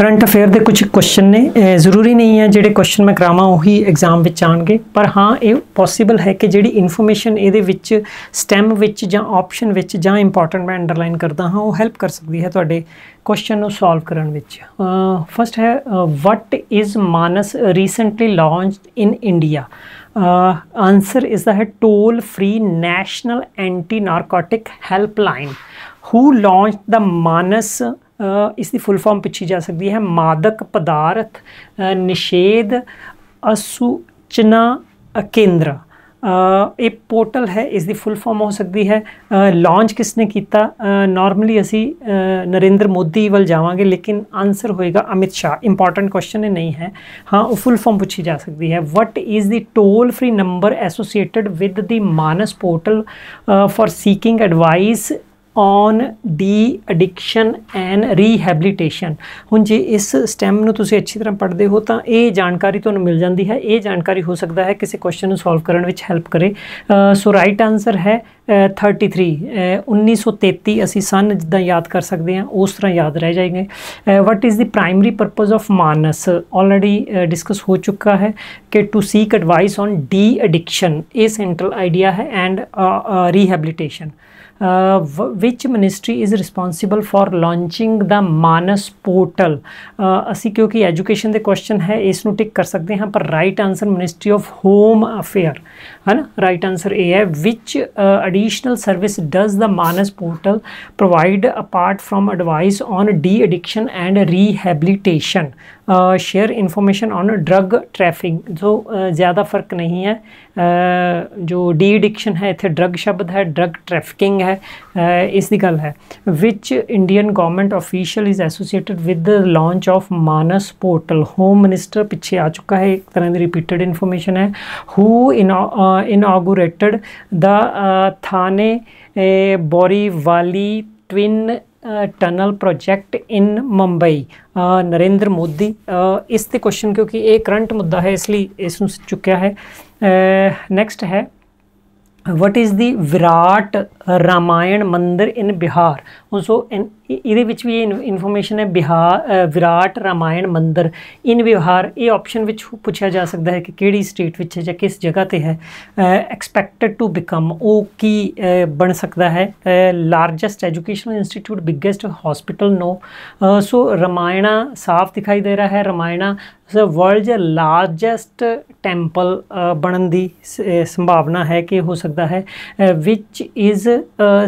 Current affair ਦੇ ਕੁਝ question ਨੇ ਜ਼ਰੂਰੀ ਨਹੀਂ ਹੈ ਜਿਹੜੇ ਕੁਐਸਚਨ ਮੈਂ ਕਰਾਵਾਂ ਉਹੀ ਐਗਜ਼ਾਮ ਵਿੱਚ ਆਣਗੇ ਪਰ ਹਾਂ ਇਹ ਪੋਸੀਬਲ ਹੈ ਕਿ ਜਿਹੜੀ ਇਨਫੋਰਮੇਸ਼ਨ ਇਹਦੇ ਵਿੱਚ ਸਟੈਮ ਵਿੱਚ ਜਾਂ ਆਪਸ਼ਨ ਵਿੱਚ ਜਾਂ ਇੰਪੋਰਟੈਂਟ ਮੈਂ ਅੰਡਰਲਾਈਨ ਕਰਦਾ ਹਾਂ ਉਹ ਹੈਲਪ ਕਰ ਸਕਦੀ ਹੈ ਤੁਹਾਡੇ ਕੁਐਸਚਨ ਨੂੰ ਸੋਲਵ ਕਰਨ ਵਿੱਚ ਫਰਸਟ ਹੈ what is Manas recently launched in India answer is ਦਾ ਹੈ toll free national anti narcotic helpline who launched the Manas इसकी फुल फॉर्म पूछी जा सकती है मादक पदार्थ निषेध असूचना केंद्र एक पोर्टल है इसकी फुल फॉर्म हो सकती है लॉन्च किसने किया नॉर्मली असी नरेंद्र मोदी वाल जावे लेकिन आंसर होएगा अमित शाह इंपॉर्टेंट क्वेश्चन नहीं है हाँ वो फुल फॉर्म पूछी जा सकती है what is the toll free number associated with the Manas portal for seeking advice on de addiction and rehabilitation ਹੁਣ ਜੇ ਇਸ ਸਟੈਮ ਨੂੰ ਤੁਸੀਂ ਅੱਛੀ ਤਰ੍ਹਾਂ ਪੜ੍ਹਦੇ ਹੋ ਤਾਂ ਇਹ ਜਾਣਕਾਰੀ ਤੁਹਾਨੂੰ ਮਿਲ ਜਾਂਦੀ ਹੈ ਇਹ ਜਾਣਕਾਰੀ ਹੋ ਸਕਦਾ ਹੈ ਕਿਸੇ ਕੁਐਸਚਨ ਨੂੰ ਸੋਲਵ ਕਰਨ ਵਿੱਚ ਹੈਲਪ ਕਰੇ ਸੋ ਰਾਈਟ ਆਨਸਰ ਹੈ 33 1933 ਅਸੀਂ ਸਨ ਜਿੱਦਾਂ ਯਾਦ ਕਰ ਸਕਦੇ ਹਾਂ ਉਸ ਤਰ੍ਹਾਂ ਯਾਦ ਰਹਿ ਜਾਏਗੇ what is the primary purpose of Manas already discuss ਹੋ ਚੁੱਕਾ ਹੈ ਕਿ to seek advice on de addiction ਇਹ ਸੈਂਟਰਲ ਆਈਡੀਆ ਹੈ and rehabilitation which ministry is responsible for launching the Manas portal असी क्योंकि एजुकेशन के क्वेश्चन है इसनों टिक कर सकते हैं पर right answer ministry of home affair है ना राइट आंसर ए है which additional service does the Manas portal provide apart from advice on de addiction and rehabilitation share information on drug trafficking जो ज़्यादा फ़र्क नहीं है जो डी एडिक्शन है इतने ड्रग शब्द है ड्रग ट्रैफिकिंग है इस गल है which Indian government official is associated with the launch of Manas portal home minister पिछे आ चुका है एक तरह की रिपीटेड इन्फॉर्मेशन है who inaugurated the Thane Borivali वाली twin tunnel project in Mumbai Narendra Modi इस ते क्वेश्चन क्योंकि ये करंट मुद्दा है इसलिए इस चुकया है नैक्सट है what is the Virat Ramayan Mandir in Bihar ਹੁਣ ਸੋ ਇਹਦੇ ਵਿੱਚ ਵੀ ਇਹ ਇਨਫੋਰਮੇਸ਼ਨ ਹੈ ਬਿਹਾਰ ਵਿਰਾਟ ਰਾਮਾਇਣ ਮੰਦਿਰ ਇਨ ਵਿਹਾਰ ਇਹ ਆਪਸ਼ਨ ਵਿੱਚ ਪੁੱਛਿਆ ਜਾ ਸਕਦਾ ਹੈ ਕਿ ਕਿਹੜੀ ਸਟੇਟ ਵਿੱਚ ਹੈ ਜਾਂ ਕਿਸ ਜਗ੍ਹਾ ਤੇ ਹੈ ਐਕਸਪੈਕਟਡ ਟੂ ਬਿਕਮ ਉਹ ਕੀ ਬਣ ਸਕਦਾ ਹੈ largest educational institute biggest hospital no so Ramayana ਸਾਫ਼ ਦਿਖਾਈ ਦੇ ਰਿਹਾ ਹੈ ਰਾਮਾਇਣਾ ਵਰਲਡ ਦਾ ਲਾਰਜੈਸਟ ਟੈਂਪਲ ਬਣਨ ਦੀ ਸੰਭਾਵਨਾ ਹੈ ਕਿ ਹੋ ਸਕਦਾ ਹੈ ਵਿਚ ਇਜ਼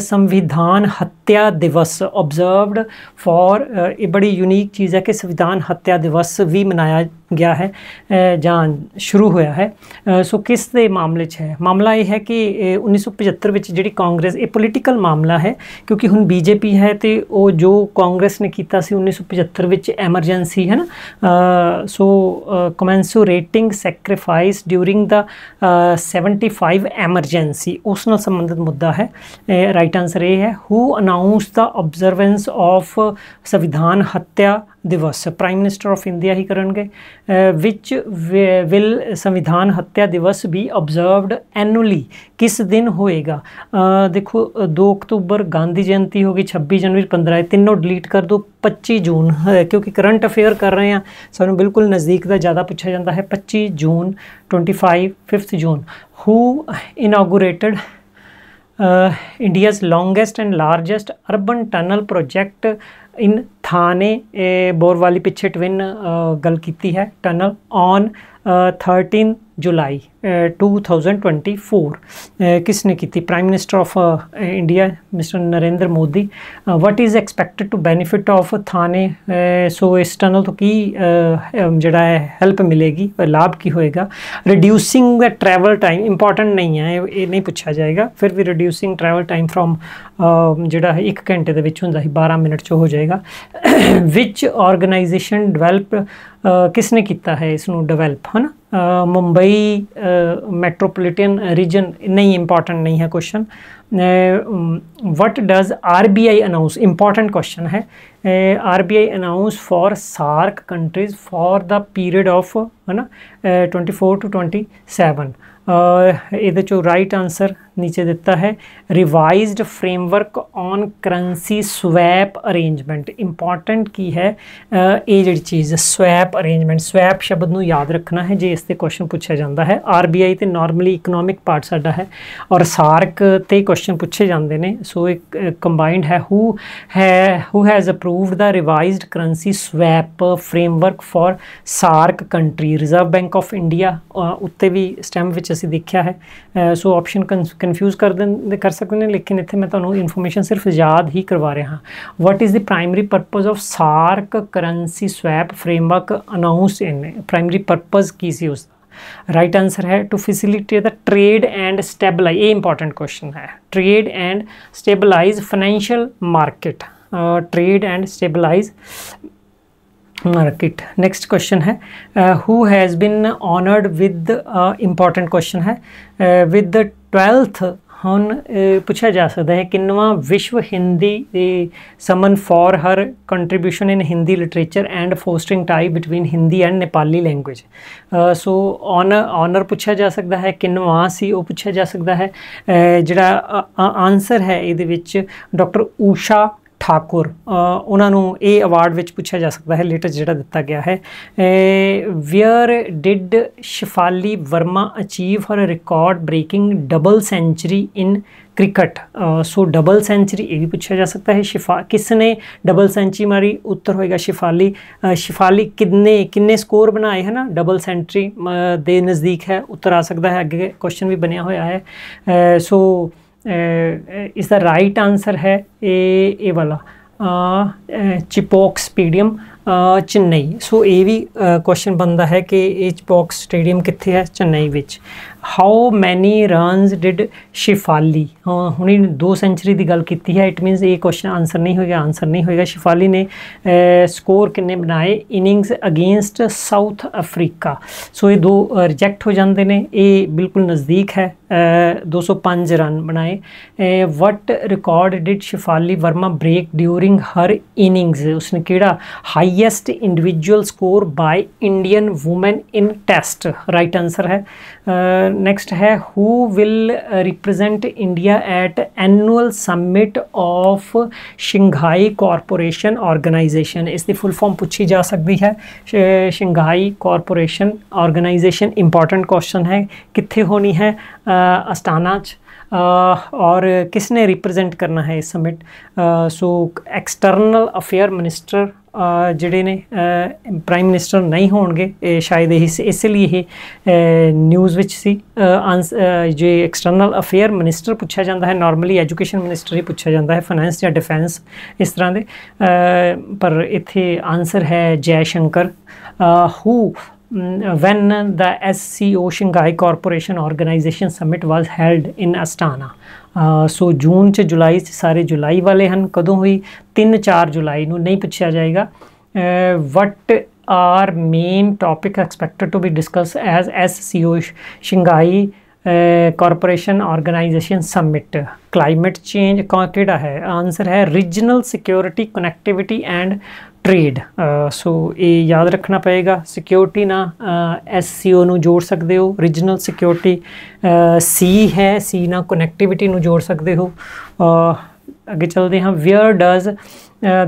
ਸੰਵਿਧਾਨ हत्या दिवस ऑब्जर्व्ड फॉर ये बड़ी यूनिक चीज़ है कि संविधान हत्या दिवस भी मनाया ਗਿਆ ਹੈ ਜਾਂ ਸ਼ੁਰੂ ਹੋਇਆ ਹੈ ਸੋ ਕਿਸ ਦੇ ਮਾਮਲੇ 'ਚ ਹੈ ਮਾਮਲਾ ਇਹ ਹੈ ਕਿ 1975 ਵਿੱਚ ਜਿਹੜੀ ਕਾਂਗਰਸ ਇਹ ਪੋਲੀਟੀਕਲ ਮਾਮਲਾ ਹੈ ਕਿਉਂਕਿ ਹੁਣ ਬੀਜੇਪੀ ਹੈ ਤੇ ਉਹ ਜੋ ਕਾਂਗਰਸ ਨੇ ਕੀਤਾ ਸੀ 1975 ਵਿੱਚ ਐਮਰਜੈਂਸੀ ਹੈ ਨਾ so commemorating sacrifice during the 75 emergency ਉਸ ਨਾਲ ਸੰਬੰਧਿਤ ਮੁੱਦਾ ਹੈ ਰਾਈਟ ਆਨਸਰ ਇਹ ਹੈ ਹੂ announce the ਆਬਜ਼ਰਵੈਂਸ of Samvidhan Hatya Diwas prime minister of India ਹੀ ਕਰਨਗੇ ਵਿਚ ਵਿਲ ਸੰਵਿਧਾਨ ਹੱਤਿਆ ਦਿਵਸ ਵੀ ਅਬਜ਼ਰਵਡ ਐਨੂਅਲੀ ਕਿਸ ਦਿਨ ਹੋਏਗਾ ਦੇਖੋ 2 ਅਕਤੂਬਰ ਗਾਂਧੀ ਜਯੰਤੀ ਹੋ ਗਈ 26 ਜਨਵਰੀ 15 ਹੈ ਤਿੰਨੋਂ ਡਿਲੀਟ ਕਰ ਦੋ 25 ਜੂਨ ਕਿਉਂਕਿ ਕਰੰਟ ਅਫੇਅਰ ਕਰ ਰਹੇ ਹਾਂ ਸਾਨੂੰ ਬਿਲਕੁਲ ਨਜ਼ਦੀਕ ਦਾ ਜ਼ਿਆਦਾ ਪੁੱਛਿਆ ਜਾਂਦਾ ਹੈ 25 ਜੂਨ 25 5 ਜੂਨ who inaugurated India's longest and largest urban tunnel project in Thane Borivali पिछे ट्विन गल की है tunnel on thirteen July two thousand twenty four किसने की थी prime minister of India mister Narendra Modi what is expected to benefit of Thane so इस tunnel तो की जड़ा है हेल्प मिलेगी लाभ की होएगा reducing the travel time important नहीं है ये नहीं पूछा जाएगा फिर भी रिड्यूसिंग ट्रैवल टाइम फ्रॉम जोड़ा एक घंटे ਦੇ ਵਿੱਚ बारह मिनट 12 हो जाएगा ਵਿਚ ਆਰਗੇਨਾਈਜੇਸ਼ਨ ਡਿਵੈਲਪ ਕਿਸਨੇ ਕੀਤਾ ਹੈ ਇਸ ਨੂੰ ਡਿਵੈਲਪ ਹਨਾ ਮੁੰਬਈ ਮੈਟਰੋਪੋਲੀਟਨ ਰੀਜਨ ਨਹੀਂ ਇੰਪੋਰਟੈਂਟ ਨਹੀਂ ਹੈ question what does RBI announce important question ਹੈ RBI announce for SAARC countries for the period of है ना twenty four to twenty seven ਇਹਦੇ ਚੋਂ ਰਾਈਟ ਆਨਸਰ ਨੀਚੇ ਦਿੱਤਾ ਹੈ revised framework on currency swap arrangement important ਕੀ ਹੈ ਇਹ ਜਿਹੜੀ ਚੀਜ਼ ਸਵੈਪ ਅਰੇਂਜਮੈਂਟ ਸਵੈਪ ਸ਼ਬਦ ਨੂੰ ਯਾਦ ਰੱਖਣਾ ਹੈ ਜੇ ਇਸ ਤੇ ਕੁਐਸਚਨ ਪੁੱਛਿਆ ਜਾਂਦਾ ਹੈ ਆਰਬੀਆਈ ਤੇ ਨਾਰਮਲੀ ਇਕਨੋਮਿਕ ਪਾਰਟ ਸਾਡਾ ਹੈ ਔਰ ਸਾਰਕ ਤੇ ਕੁਐਸਚਨ ਪੁੱਛੇ ਜਾਂਦੇ ਨੇ ਸੋ ਇੱਕ ਕੰਬਾਈਨਡ ਹੈ ਹੂ ਹੈ who has approved the revised currency swap framework for SAARC country Reserve Bank of India ਉੱਤੇ ਵੀ ਸਟੈਮ ਵਿੱਚ ਅਸੀਂ ਦੇਖਿਆ ਹੈ ਸੋ ਆਪਸ਼ਨ ਕਨਫਿਊਜ਼ ਕਰ ਦੇ ਕਰ ਸਕਦੇ ਨੇ ਲੇਕਿਨ ਇੱਥੇ ਮੈਂ ਤੁਹਾਨੂੰ ਇਨਫੋਰਮੇਸ਼ਨ ਸਿਰਫ ਯਾਦ ਹੀ ਕਰਵਾ ਰਿਹਾ what is the primary purpose of SAARC currency swap framework announce in primary purpose ਕੀ ਸੀ ਉਸ राइट right आंसर है to facilitate the trade and stabilise ये इंपॉर्टेंट क्वेश्चन है trade and stabilise financial market trade and stabilise market next question है who has been honoured with important question है with the twelfth ਹੁਣ ਪੁੱਛਿਆ ਜਾ ਸਕਦਾ ਹੈ ਕਿੰਨਵਾ ਵਿਸ਼ਵ ਹਿੰਦੀ ਸਮਨ for her contribution in Hindi literature and fostering tie between Hindi and Nepali language so honour honour ਪੁੱਛਿਆ ਜਾ ਸਕਦਾ ਹੈ ਕਿੰਨਵਾ ਸੀ ਉਹ ਪੁੱਛਿਆ ਜਾ ਸਕਦਾ ਹੈ ਜਿਹੜਾ ਆਨਸਰ ਹੈ ਇਹਦੇ ਵਿੱਚ ਡਾਕਟਰ ਊਸ਼ਾ ਠਾਕੁਰ ਉਹਨਾਂ ਨੂੰ ਇਹ ਅਵਾਰਡ ਵਿੱਚ ਪੁੱਛਿਆ ਜਾ ਸਕਦਾ ਹੈ ਲੇਟੈਸਟ ਜਿਹੜਾ ਦਿੱਤਾ ਗਿਆ ਹੈ where did Shafali Verma achieve her record breaking double century in cricket so double century ये भी पूछा जा सकता है शिफा किसने डबल सेंचुरी मारी उत्तर होएगा शिफाली शिफाली कितने किन्ने स्कोर बनाए है ना डबल सेंचुरी दे नज़दीक है उत्तर आ सकता है अगे क्वेश्चन भी बनया होया है सो uh, so, ਇਸ ਦਾ ਰਾਈਟ ਆਨਸਰ ਹੈ ਇਹ ਇਹ ਵਾਲਾ ਚਿਪੋਕਸ ਸਟੇਡੀਅਮ ਚੇਨਈ ਸੋ ਇਹ ਵੀ ਕੁਐਸਚਨ ਬੰਦਾ ਹੈ ਕਿ ਇਹ ਚਿਪੋਕਸ ਸਟੇਡੀਅਮ ਕਿੱਥੇ ਹੈ ਚੇਨਈ ਵਿੱਚ ਹਾਊ ਮੈਨੀ ਰਨਸ ਡਿਡ ਸ਼ਿਫਾਲੀ ਹੁਣੇ 2 ਸੈਂਚਰੀ ਦੀ ਗੱਲ ਕੀਤੀ ਹੈ ਇਟ ਮੀਨਸ ਇਹ ਕੁਐਸਚਨ ਆਨਸਰ ਨਹੀਂ ਹੋਏਗਾ ਆਨਸਰ ਨਹੀਂ ਹੋਏਗਾ ਸ਼ਿਫਾਲੀ ਨੇ ਸਕੋਰ ਕਿੰਨੇ ਬਣਾਏ innings against South Africa so ਇਹ ਦੋ ਰਿਜੈਕਟ ਹੋ ਜਾਂਦੇ ਨੇ ਇਹ ਬਿਲਕੁਲ ਨਜ਼ਦੀਕ ਹੈ 205 ਰਨ ਬਣਾਏ what record did Shafali Verma break during her innings ਉਸਨੇ ਕਿਹੜਾ highest individual score by Indian woman in test right answer ਹੈ ਨੈਕਸਟ ਹੈ who will represent India at annual summit of Shanghai corporation organisation ਇਸ ਦੀ ਫੁੱਲ ਫਾਰਮ ਪੁੱਛੀ ਜਾ ਸਕਦੀ ਹੈ Shanghai corporation organisation important question ਹੈ ਕਿੱਥੇ ਹੋਣੀ ਹੈ ਅਸਟਾਨਾ 'ਚ ਔਰ ਕਿਸ ਨੇ ਰਿਪਰੈਜ਼ੈਂਟ ਕਰਨਾ ਹੈ ਇਸ summit so external affair minister ਜਿਹੜੇ ਨੇ ਪ੍ਰਾਈਮ ਮਿਨਿਸਟਰ ਨਹੀਂ ਹੋਣਗੇ ਇਹ ਸ਼ਾਇਦ ਇਸ ਲਈ ਇਹ ਨਿਊਜ਼ ਵਿੱਚ ਸੀ ਜੇ ਐਕਸਟਰਨਲ ਅਫੇਅਰ ਮਿਨਿਸਟਰ ਪੁੱਛਿਆ ਜਾਂਦਾ ਹੈ ਨਾਰਮਲੀ ਐਜੂਕੇਸ਼ਨ ਮਿਨਿਸਟਰ ਹੀ ਪੁੱਛਿਆ ਜਾਂਦਾ ਹੈ ਫਾਈਨੈਂਸ ਜਾਂ ਡਿਫੈਂਸ ਇਸ ਤਰ੍ਹਾਂ ਦੇ ਪਰ ਇੱਥੇ ਆਨਸਰ ਹੈ ਜੈ ਸ਼ੰਕਰ ਹੂ when the SCO Shanghai Corporation Organization Summit was held in Astana ਸੋ ਜੂਨ ਚ ਜੁਲਾਈ ਚ July. ਜੁਲਾਈ ਵਾਲੇ ਹਨ ਕਦੋਂ ਹੋਈ 3 4 ਜੁਲਾਈ ਨੂੰ ਨਹੀਂ ਪੁੱਛਿਆ ਜਾਏਗਾ what are main topic expected to be discussed as SCO Shanghai corporation organisation summit climate change ਕਿਹੜਾ ਹੈ ਆਨਸਰ ਹੈ regional security connectivity and trade so ਇਹ ਯਾਦ ਰੱਖਣਾ ਪਏਗਾ ਸਿਕਿਉਰਿਟੀ ਨਾਲ ਐਸਸੀਓ ਨੂੰ ਜੋੜ ਸਕਦੇ ਹੋ origignal ਸਿਕਿਉਰਿਟੀ ਸੀ ਹੈ ਸੀ ਨਾਲ ਕਨੈਕਟੀਵਿਟੀ ਨੂੰ ਜੋੜ ਸਕਦੇ ਹੋ ਅੱਗੇ ਚੱਲਦੇ ਹਾਂ wear does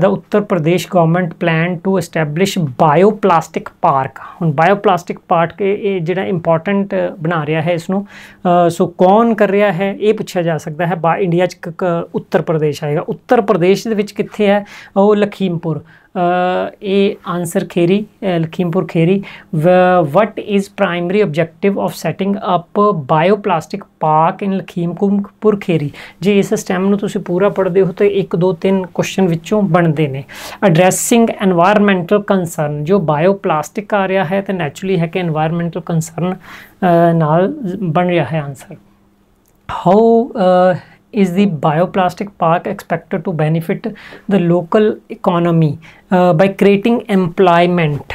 the Uttar Pradesh government plan to establish bioplastic park ਹੁਣ ਬਾਇਓਪਲਾਸਟਿਕ ਪਾਰਕ ਇਹ ਜਿਹੜਾ ਇੰਪੋਰਟੈਂਟ ਬਣਾ ਰਿਹਾ ਹੈ ਇਸ ਨੂੰ ਸੋ ਕੌਣ ਕਰ ਰਿਹਾ ਹੈ ਇਹ ਪੁੱਛਿਆ ਜਾ ਸਕਦਾ ਹੈ ਬਾ ਇੰਡੀਆ ਚ ਉੱਤਰ ਪ੍ਰਦੇਸ਼ ਆਏਗਾ ਉੱਤਰ ਪ੍ਰਦੇਸ਼ ਦੇ ਵਿੱਚ ਕਿੱਥੇ ਹੈ ਉਹ Lakhimpur A answer Kheri, Lakhimpur Kheri. What is primary objective of setting up bioplastic park in Lakhimpur Kheri? ਜੇ ਇਸ ਸਟੈਮ ਨੂੰ ਤੁਸੀਂ ਪੂਰਾ ਪੜ੍ਹਦੇ ਹੋ ਤਾਂ 1 2 3 ਕੁਐਸਚਨ ਵਿੱਚੋਂ ਬਣਦੇ ਨੇ ਐਡਰੈਸਿੰਗ এনवायरमेंटल ਕੰਸਰਨ ਜੋ ਬਾਇਓਪਲਾਸਟਿਕ ਆ ਰਿਹਾ ਹੈ ਤੇ ਨੈਚੁਰਲੀ ਹੈ ਕਿ এনवायरमेंटल ਕੰਸਰਨ ਨਾਲ ਬਣ ਰਿਹਾ ਹੈ answer how is the bioplastic park expected to benefit the local economy uh, by creating employment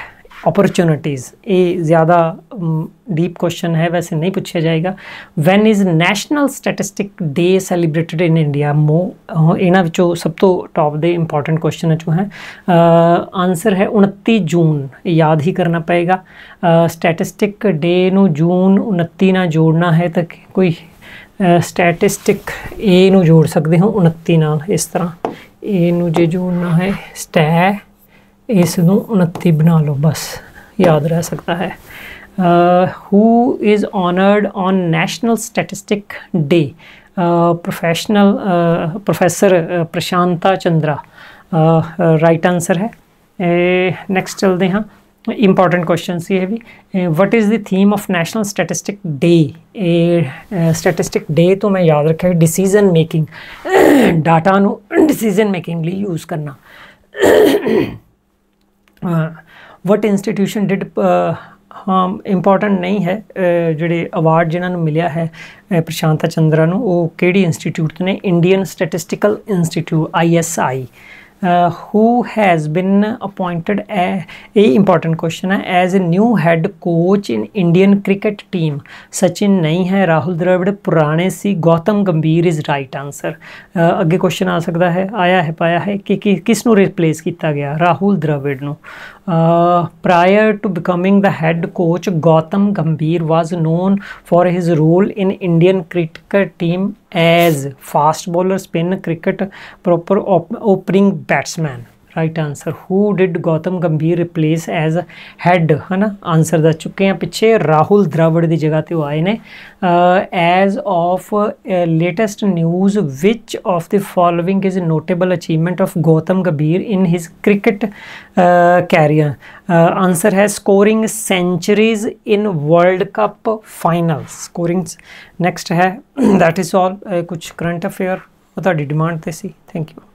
opportunities a zyada um, deep question hai waise nahi puchha jayega when is national statistic day celebrated in india mo uh, ina vicho sab to top de important question hai jo hai uh, answer hai 29 june yaad hi karna payega uh, statistic day nu june 29 na jodna hai tak koi statistic A ਨੂੰ ਜੋੜ ਸਕਦੇ ਹਾਂ 29 ਨਾਲ ਇਸ ਤਰ੍ਹਾਂ A ਨੂੰ ਜੇ ਜੋੜਨਾ ਹੈ ਸਟੈ ਇਸ ਨੂੰ 29 ਬਣਾ ਲਓ ਬਸ ਯਾਦ ਰਹਿ ਸਕਦਾ ਹੈ who is honoured on national statistic day professional professor Prasanta Chandra right answer ਹੈ ਨੈਕਸਟ ਚਲਦੇ ਹਾਂ ਇੰਪੋਰਟੈਂਟ ਕੁਐਸਚਨਸ ਇਹ ਵੀ what is the theme of national statistic day ਇਹ ਸਟੈਟਿਸਟਿਕ ਡੇ ਤੋਂ ਮੈਂ ਯਾਦ ਰੱਖਿਆ ਡਿਸੀਜਨ ਮੇਕਿੰਗ ਡਾਟਾ ਨੂੰ ਡਿਸੀਜਨ ਮੇਕਿੰਗ ਲਈ ਯੂਜ਼ ਕਰਨਾ ਵਾਟ ਇੰਸਟੀਟਿਊਸ਼ਨ ਡਿਡ ਹਾਂ ਇੰਪੋਰਟੈਂਟ ਨਹੀਂ ਹੈ ਜਿਹੜੇ ਅਵਾਰਡ ਜਿਨ੍ਹਾਂ ਨੂੰ ਮਿਲਿਆ ਹੈ ਪ੍ਰਸ਼ਾਂਤਾ ਚੰਦਰਾ ਨੂੰ ਉਹ ਕਿਹੜੀ ਇੰਸਟੀਚਿਊਟ ਨੇ Indian statistical institute ISI who has been appointed ਇਹ ਇੰਪੋਰਟੈਂਟ ਕੁਐਸਚਨ ਹੈ as a new head coach in Indian cricket team Sachin ਨਹੀਂ ਹੈ ਰਾਹੁਲ ਦ੍ਰਵਿੜ ਪੁਰਾਣੇ ਸੀ Gautam Gambhir is right answer ਅੱਗੇ ਕੁਐਸਚਨ ਆ ਸਕਦਾ ਹੈ ਆਇਆ ਹੈ ਪਾਇਆ ਹੈ ਕਿ ਕਿਸ ਨੂੰ ਰਿਪਲੇਸ ਕੀਤਾ ਗਿਆ ਰਾਹੁਲ ਦ੍ਰਵਿੜ ਨੂੰ Uh, prior to becoming the head coach, Gautam Gambhir was known for his role in Indian cricket team as fast bowler, spin cricket, proper op opening batsman. Right answer who did Gautam Gambhir replace as head ਹਨਾ answer ਦਾ ਚੁੱਕੇ ਆ ਪਿੱਛੇ ਰਾਹੁਲ ਦਰਾਵੜ ਦੀ ਜਗ੍ਹਾ ਤੇ ਉਹ ਆਏ ਨੇ ਐਜ਼ ਆਫ ਲੇਟੈਸਟ ਨਿਊਜ਼ ਵਿਚ of the following is notable achievement of Gautam Gambhir in his cricket career answer ਹੈ scoring centuries in world cup final scoring next ਹੈ ਥੈਟ ਇਜ਼ ਆਲ ਕੁਝ ਕਰੰਟ ਅਫੇਅਰ ਤੁਹਾਡੀ ਡਿਮਾਂਡ ਤੇ ਸੀ ਥੈਂਕ ਯੂ